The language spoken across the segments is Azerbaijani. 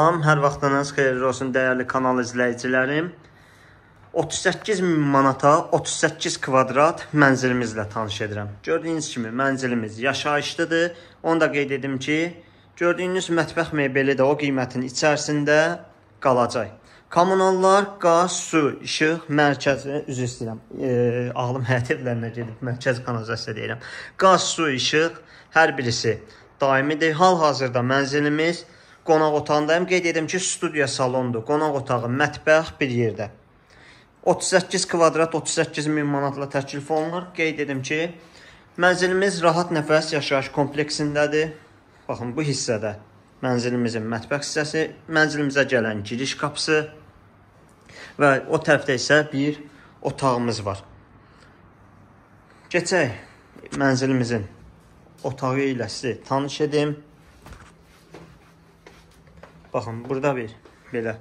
Salam, hər vaxtınız xeyirli olsun dəyərli kanal izləyicilərim. 38 min manata 38 kvadrat mənzilimizlə tanış edirəm. Gördüyünüz kimi mənzilimiz yaşayışlıdır. Onu da qeyd edim ki, gördüyünüz mətbəx mebeli də o qiymətin içərisində qalacaq. Kommunallar, qaz, su, işıq, mərkəzi, üzr istəyirəm, e, ağlım həyat evlərinə gedib mərkəz kanalizasiya deyirəm. Qaz, su, işıq hər birisi daimidir. Hal-hazırda mənzilimiz qonaq otağındayım. Qeyd edim ki, studiya salondur, qonaq otağı, mətbəx bir yerdə. 38 kvadrat 38 min manatla təklif olunur. Qeyd edim ki, mənzilimiz rahat nəfəs yaşayış kompleksindədir. Baxın, bu hissədə mənzilimizin mətbəx hissəsi, mənzilimizə gələn giriş qapısı və o tərəfdə isə bir otağımız var. Keçək mənzilimizin otağı ilə sizi tanış edim. Baxın, burada bir belə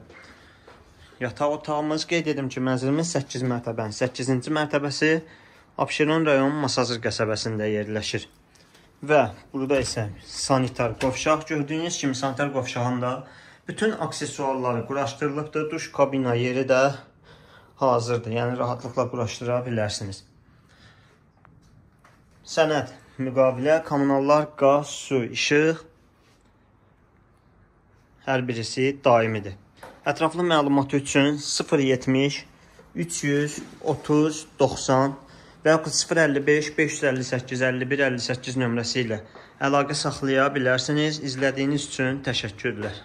yataq otağımız. Qeyd edim ki, mənzilimiz 8 mərtəbənin 8-ci mərtəbəsi Abşeron rayonu Masazır qəsəbəsində yerləşir. Və burada isə sanitar qovşaq gördüyünüz kimi sanitar qovşağında bütün aksesuarları quraşdırılıbdır. Duş kabina yeri də hazırdır. Yəni rahatlıqla quraşdıra bilərsiniz. Sənəd, müqavilə, kommunallar, qaz, su, işıq hər birisi daimidir. Ətraflı məlumat üçün 070 330 90 və yaxud 055 558 51 58 nömrəsi ilə əlaqə saxlaya bilərsiniz. İzlədiyiniz üçün təşəkkürlər.